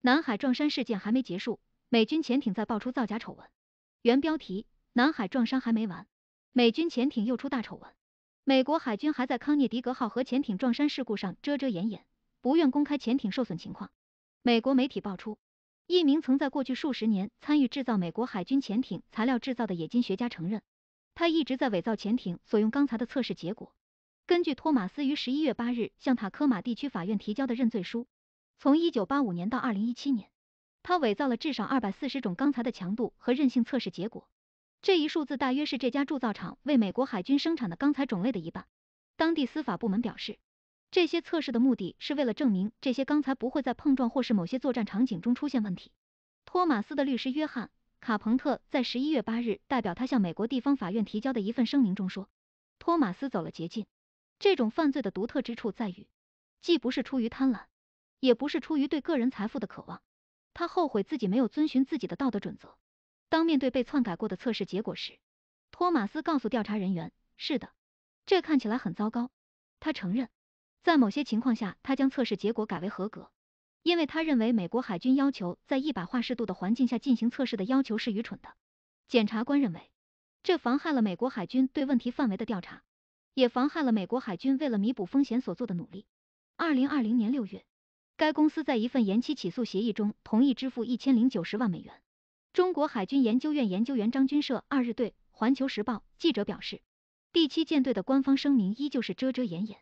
南海撞山事件还没结束，美军潜艇在爆出造假丑闻。原标题：南海撞山还没完，美军潜艇又出大丑闻。美国海军还在康涅狄格号核潜艇撞山事故上遮遮掩掩，不愿公开潜艇受损情况。美国媒体爆出，一名曾在过去数十年参与制造美国海军潜艇材料制造的冶金学家承认，他一直在伪造潜艇所用钢材的测试结果。根据托马斯于十一月八日向塔科马地区法院提交的认罪书。从一九八五年到二零一七年，他伪造了至少二百四十种钢材的强度和韧性测试结果，这一数字大约是这家铸造厂为美国海军生产的钢材种类的一半。当地司法部门表示，这些测试的目的是为了证明这些钢材不会在碰撞或是某些作战场景中出现问题。托马斯的律师约翰·卡彭特在十一月八日代表他向美国地方法院提交的一份声明中说，托马斯走了捷径。这种犯罪的独特之处在于，既不是出于贪婪。也不是出于对个人财富的渴望，他后悔自己没有遵循自己的道德准则。当面对被篡改过的测试结果时，托马斯告诉调查人员：“是的，这看起来很糟糕。”他承认，在某些情况下，他将测试结果改为合格，因为他认为美国海军要求在一百华氏度的环境下进行测试的要求是愚蠢的。检察官认为，这妨害了美国海军对问题范围的调查，也妨害了美国海军为了弥补风险所做的努力。二零二零年六月。该公司在一份延期起诉协议中同意支付一千零九十万美元。中国海军研究院研究员张军社二日对《环球时报》记者表示，第七舰队的官方声明依旧是遮遮掩掩。